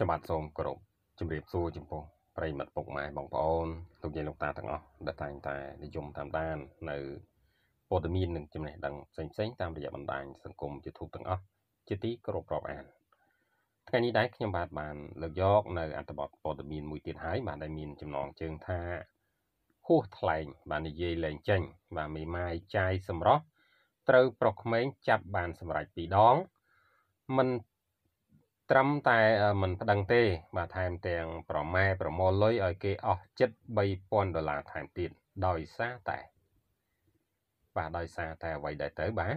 ខ្ញុំបាទសូមគោរពជំរាបសួរចំពោះប្រិយមិត្តពុកម៉ែបងប្អូនលោកយាយលោកតាទាំងអស់ដែលតែងតែនិយមតាមដាននៅព័ត៌មាននិងចំណេះដឹងផ្សេងៗតាមរយៈបណ្ដាញសង្គម YouTube ទាំងអស់ជាទីគោរពរាប់អានថ្ងៃនេះដែរខ្ញុំបាទបានលើកយក នៅ អត្ថបទព័ត៌មានមួយទៀតហើយបាទដែលមានចំណងជើងថាហួសថ្លែងបាទនិយាយលែងចេញបាទមេម៉ាយចាយសម្រោះត្រូវប្រុសក្មេងចាប់បានសម្រេចពីរដងមិនត្រឹមតែមិនប្តឹងទេ បាទថែមទាំងប្រម៉ែប្រមូលលុយឲ្យគេអស់ចិត្ត3000ដុល្លារថែមទៀតដោយសារតែបាទដោយសារតែអ្វីដែលទៅបាទ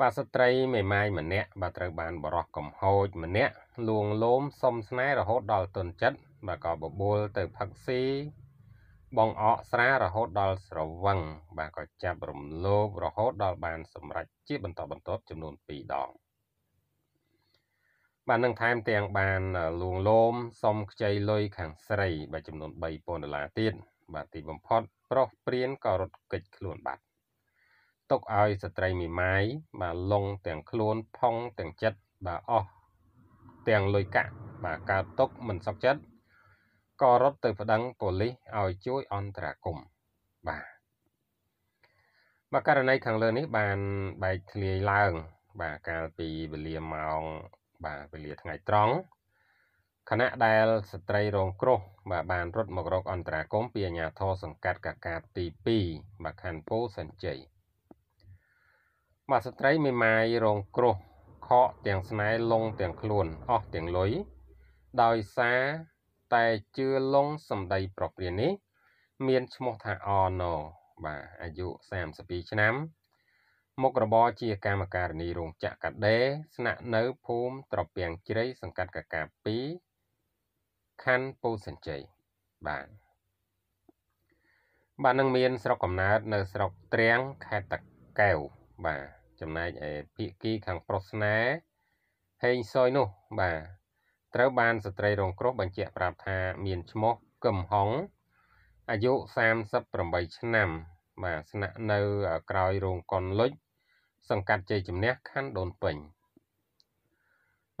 បាទស្ត្រីមេម៉ាយម្នាក់បាទត្រូវបានបរោះកំហូចម្នាក់លួងលោមសុំស្នេហ៍រហូតដល់ទន់ចិត្តបាទក៏បបួលទៅផឹកស៊ីបងអកស្រារហូតដល់ស្រវឹងបាទក៏ចាប់រំលោភរហូតដល់បាន សម្រេចជាបន្តបន្ទាប់ចំនួន2ដង។បាទនឹងថែមទាំងបានលួងលោមសុំខ្ចីលុយខាងស្រីបាទចំនួន3000ដុល្លារទៀតបាទទីបំផុត ប្រុសព្រៀនក៏រត់គេចខ្លួនបាត់ទុកឲ្យស្ត្រីមីម៉ាយបាទលងទាំងខ្លួនផងទាំងចិត្តបាទអស់ទាំងលុយកាក់ បាទកើតទុកមិនសុខចិត្តក៏រត់ទៅប្តឹងប៉ូលីសឲ្យ ជួយអន្តរាគមន៍បាទមកករណីខាងលើនេះបានបែកធ្លាយឡើង បាទកាលពីវេលាម៉ោងបាទវេលាថ្ងៃត្រង់ខណៈដែលស្ត្រីរងគ្រោះបាទបានរត់មករកអន្តរាគមពីអាជ្ញាធរសង្កាត់កាកាទី2បាទខណ្ឌពោធិ៍សែនជ័យបាទស្ត្រីមេម៉ាយរងគ្រោះខកទាំងស្នែលងទាំងខ្លួនអស់ទាំងលុយដោយសារតែជឿលងសម្ដីប្រព្រានេះ មានឈ្មោះថាអណូបាទអាយុ32ឆ្នាំមុខរបរជាកម្មការនីរោងចក្រកាដេ ស្នាក់នៅភូមិត្រពាំងជ្រៃសង្កាត់កកា2ខណ្ឌពោធិ៍សែនជ័យបាទបាទនឹងមានស្រុកកំណើតនៅ ស្រុកត្រាំងខេត្តតាកែវបាទចំណែកឯភៀកគីខាងប្រុសស្នេហ៍ហេងសុយនោះបាទត្រូវបានស្ត្រីរងគ្រោះបញ្ជាក់ប្រាប់ថាមានឈ្មោះកឹមហុងអាយុ38ឆ្នាំ បាទស្នាក់នៅ ក្រោយរោងកុនលុចសង្កាត់ជ័យជំនះខណ្ឌដូនពេញ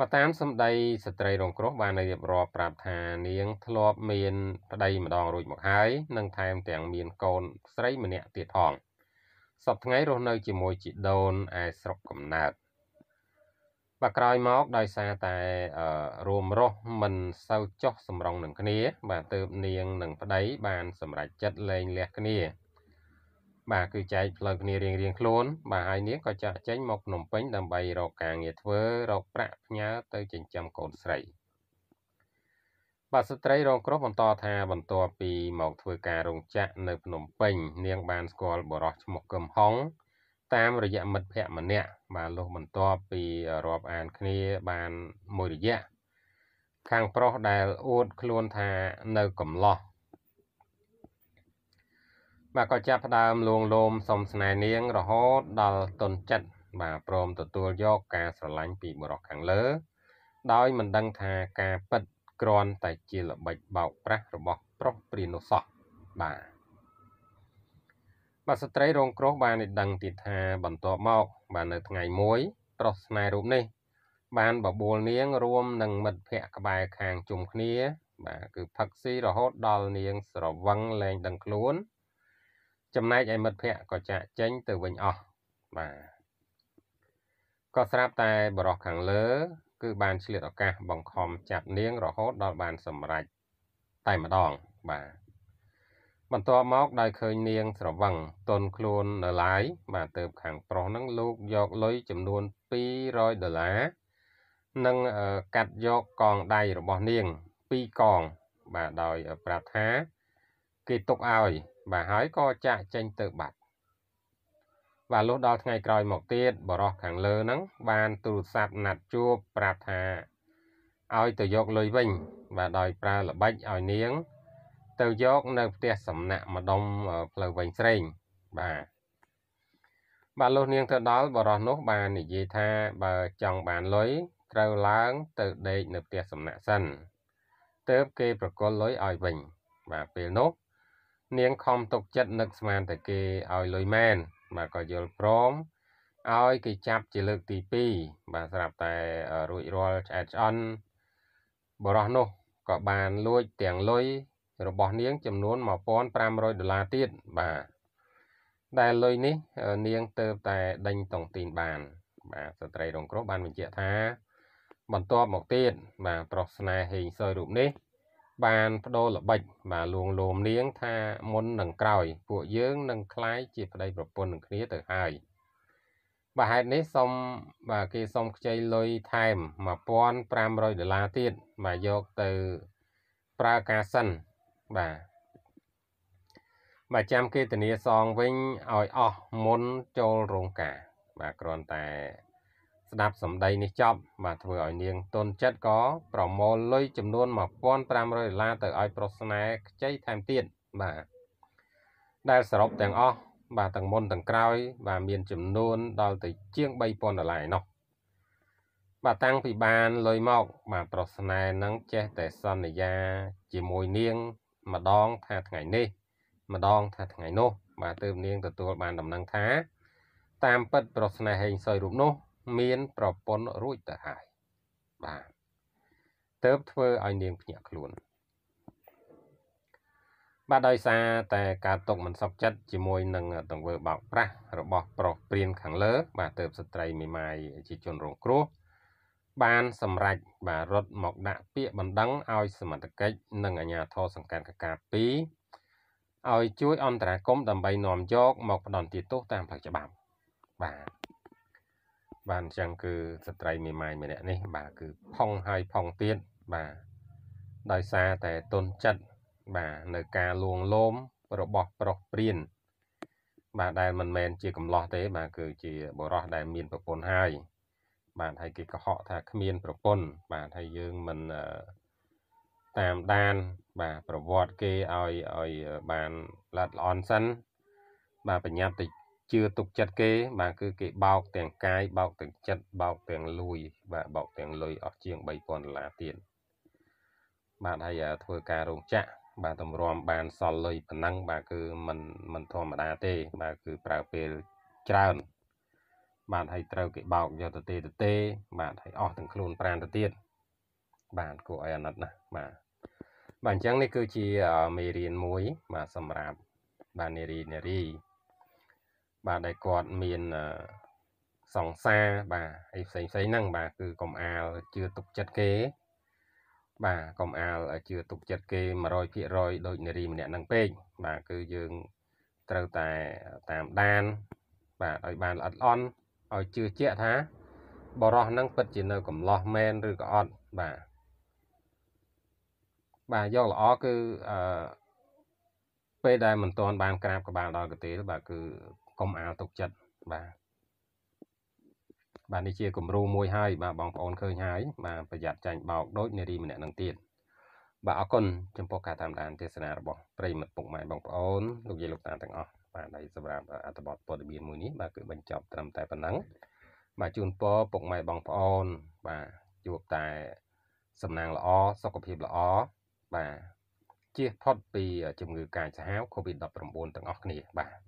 មកតាមសម្ដីស្ត្រីរងគ្រោះបានរៀបរាប់ប្រាប់ថានាងធ្លាប់មានប្តីម្ដងរួចមកហើយនិងថែមទាំងមានកូនស្រីម្នាក់ទៀតផងសពថ្ងៃរស់នៅជាមួយជីដូនឯស្រុកកំណើតបាទក្រោយមកដោយសារតែរួមរស់មិនសូវចោះសម្រងនឹងគ្នាបាទទើបនាងនិងប្តីបានសម្រេចចិត្តលែងលះគ្នាបាទគឺចែកផ្លូវគ្នារៀងរៀងខ្លួនបាទហើយនាងក៏ចាក់ចេញមកភ្នំពេញ ដើម្បីរកការងារធ្វើរកប្រាក់ផ្ញើទៅចិញ្ចឹមកូនស្រី បាទស្ត្រីរងគ្រោះបន្តថាបន្ទាប់ពីមកធ្វើការរោងចក្រនៅភ្នំពេញ នាងបានស្គាល់បរិសឈ្មោះកឹមហុងតាមរយៈមិត្តភ័ក្តិម្នាក់បាទលុះបន្ទាប់ពីរាប់អានគ្នាបានមួយរយៈខាងប្រុសដែលអួតខ្លួនថានៅកំឡោះបាទក៏ចាប់ផ្ដើមលួងលោមសុំស្នេហ៍នាងរហូតដល់ទន់ចិត្តបាទព្រមទទួលយកការស្រឡាញ់ពីបុរសខាងលើ ដោយមិនដឹងថាការពិតគ្រាន់តែជាល្បិចបោកប្រាស់របស់ប្រុសព្រានោះសោះបាទបាទស្ត្រីរងគ្រោះបានដឹងទៀតថា បន្ទាប់មកបាននៅថ្ងៃមួយប្រុសស្នេហ៍រូបនេះ បាន បបួលនាងរួមនឹងមិត្តភ័ក្ដិក្បែរខាងជុំគ្នា បាទគឺផឹកស៊ីរហូតដល់នាងស្រវឹងលែងដឹងខ្លួនចំណែកឯមិត្តភ័ក្តិក៏ចាក់ចេញទៅវិញអស់បាទក៏ស្រាប់តែបរោះខាងលើ គឺ បានឆ្លៀតឱកាសបង្ខំចាប់នាងរហូត ដល់បានសម្រេចតែម្ដងបាទបន្ទាប់មកដោយឃើញនាង ស្រវឹងតនខ្លួននៅឡាយបាទទៅខាងប្រុសហ្នឹងលោកយកលុយចំនួន200ដុល្លារនិងកាត់យកកងដៃរបស់នាង2កងបាទដោយប្រាប់ថាគេទុកឲ្យបាទហើយក៏ចាក់ចេញទៅបាត់បាទលុះដល់ថ្ងៃក្រោយមកទៀតបរោះខាងលើហ្នឹងបានទូរស័ព្ទណាត់ជួបប្រាប់ថាឲ្យទៅយកលុយវិញបាទដោយប្រើល្បិចឲ្យនាងទៅយកនៅផ្ទះសំណាក់ម្ដុំផ្លូវវិញស្រេងបាទបាទលុះនាងទៅដល់បរោះនោះបាននិយាយថាបើចង់បានលុយត្រូវឡើង ទៅដេកនៅផ្ទះសំណាក់សិនទើបគេប្រគល់លុយឲ្យវិញបាទពេលនោះនាងខំຕົកចិត្តនឹកស្មានតែគេឲ្យលុយមែនបាទក៏យល់ព្រមឲ្យគេចាប់ជាលើកទី2បាទស្រាប់តែរួចរាល់ឆ្អែតឆ្អន់បរោះនោះក៏បានលួចទាំងលុយរបស់នាងចំនួន1500ដុល្លារទៀតបាទដែលលុយនេះនាងទៅ តែដេញតង់ទីនបាន បាទស្ត្រីរងគ្រោះបានបញ្ជាក់ថាបន្ទាប់មកទៀតបាទប្រុសស្នេហ៍ហេងសយរូបនេះបានបដូរល្បិច បាទលួងលោមនាង ថាមុននឹងក្រោយ ពួកយើងនឹងคล้ายជាប្តី ប្រពន្ធនឹងគ្នាទៅហើយបាទហេតុនេះសុំបាទគេសុំខ្ចីលុយថែម1500ដុល្លារទៀតបាទយកទៅប្រើការសិនបាទបាទចាំគេធានាសងវិញឲ្យអស់មុនចូលរោងការបាទគ្រាន់តែស្ដាប់សម្ដីនេះចប់បាទធ្វើឲ្យនាងទុនចិត្តក៏ប្រមូលលុយចំនួន1500ដុល្លារទៅឲ្យប្រុសស្នេហ៍ខ្ចីថែមទៀតបាទដែលសរុបទាំងអស់បាទទាំងមុនទាំងក្រោយ បាទមានចំនួនដល់ទៅជាង3000ដុល្លារឯណោះបាទតាំងពីបានលុយមក បាទប្រុសស្នេហ៍នឹងចេះតែសន្យា ជាមួយនាងម្ដងថាថ្ងៃនេះ ម្ដងថាថ្ងៃនោះបាទទើបនាងទទួលបាន ដំណឹងថា តាមពិតប្រុសស្នេហ៍ហេងសុយរូបនោះមានប្រពន្ធរួចទៅហើយបាទតើបធ្វើឲ្យនាងភ្ញាក់ខ្លួន បាទដោយសារតែការຕົកមិនសពចិត្តជាមួយនឹងទង្វើបោកប្រាស់របស់ប្រុសព្រៀនខាងលើ បាទទៅស្ត្រីមេម៉ាយជាជនរងគ្រោះបានសម្រេចបាទរត់មកដាក់ពាក្យបណ្ដឹងឲ្យសមត្ថកិច្ចនិងអាជ្ញាធរសង្កាត់កកា2ឲ្យជួយអន្តរាគមន៍ដើម្បី នាំយកមកផ្ដន្ទាទោសតាមផ្លូវច្បាប់បាទបានអញ្ចឹងគឺស្ត្រីមេម៉ាយម្នាក់នេះ បាទគឺផុងហើយផុងទៀតបាទដោយសារតែទុនចិត្តបាទនៅការលួងលោមរបស់ប្រុសព្រៀន បាទដែលមិនមែនជាកំឡោះទេ បាទគឺជាបរោះដែលមានប្រពន្ធហើយបាទហើយគេកុហកថាគ្មានប្រពន្ធបាទហើយយើងមិនតាមដាន បាទប្រវត្តិគេឲ្យឲ្យបានល្អិតល្អន់សិន បាទបញ្ញាប់តិចជឿទុកចិត្តគេ បាទគឺគេបោកទាំងកាយបោកទាំងចិត្តបោកទាំងលួយបាទបោកទាំងលុយអស់ជាង3000ដុល្លារទៀតបាទហើយធ្វើការរោងចក្របាទតម្រាំបានសល់លុយប៉ុណ្ណឹងបាទគឺมันมันធម្មតាទេ បាទគឺប្រើពេលច្រើនបាទហើយត្រូវគេបោកយកទៅទេទៅទេ បាទហើយអស់ទាំងខ្លួនប្រានទៅទៀតបាទគួរឲ្យអាណិតណាស់បាទបាទអញ្ចឹងនេះគឺជាមេរៀនមួយបាទសម្រាប់បាទនារីនារីបាទដែលគាត់មានសង្សារបាទអីផ្សេងផ្សេងហ្នឹងបាទគឺកុំអាលជឿទុកចិត្តគេបាទកុំអាលជឿទុកចិត្តគេ100%ដោយនារីម្នាក់ហ្នឹងពេកបាទគឺយើងត្រូវតែតាមដានបាទឲ្យបានល្អិតល្អន់ឲ្យជឿជាក់ថា បរោះហ្នឹងពិតជានៅ កំឡោះមែនឬក៏អត់បាទបាទយកល្អគឺអឺពេលដែលមិនទាន់បានក្រាបក្បាលដល់កទេលបាទគឺកុំអាលទុកចិត្តបាទបាទនេះជាគំរូមួយហើយបាទបងប្អូនឃើញហើយបាទប្រយ័ត្នចាញ់បោកដូចនារីម្នាក់នឹងទៀតបាទអរគុណចំពោះការតាមដានទេសនារបស់ប្រិមិត្តពុកម៉ែបងប្អូនលោកយាយលោកតាទាំងអស់បាទហើយសម្រាប់អត្ថបទព័ត៌មានមួយនេះបាទគឺបញ្ចប់ត្រឹមតែប៉ុណ្ណឹងបាទជូនពរពុកម៉ែបងប្អូនបាទជួបតែសំណាងល្អសុខភាពល្អបាទជៀសផុតពីជំងឺកាចសាហាវ COVID-19 ទាំងអស់គ្នាបាទ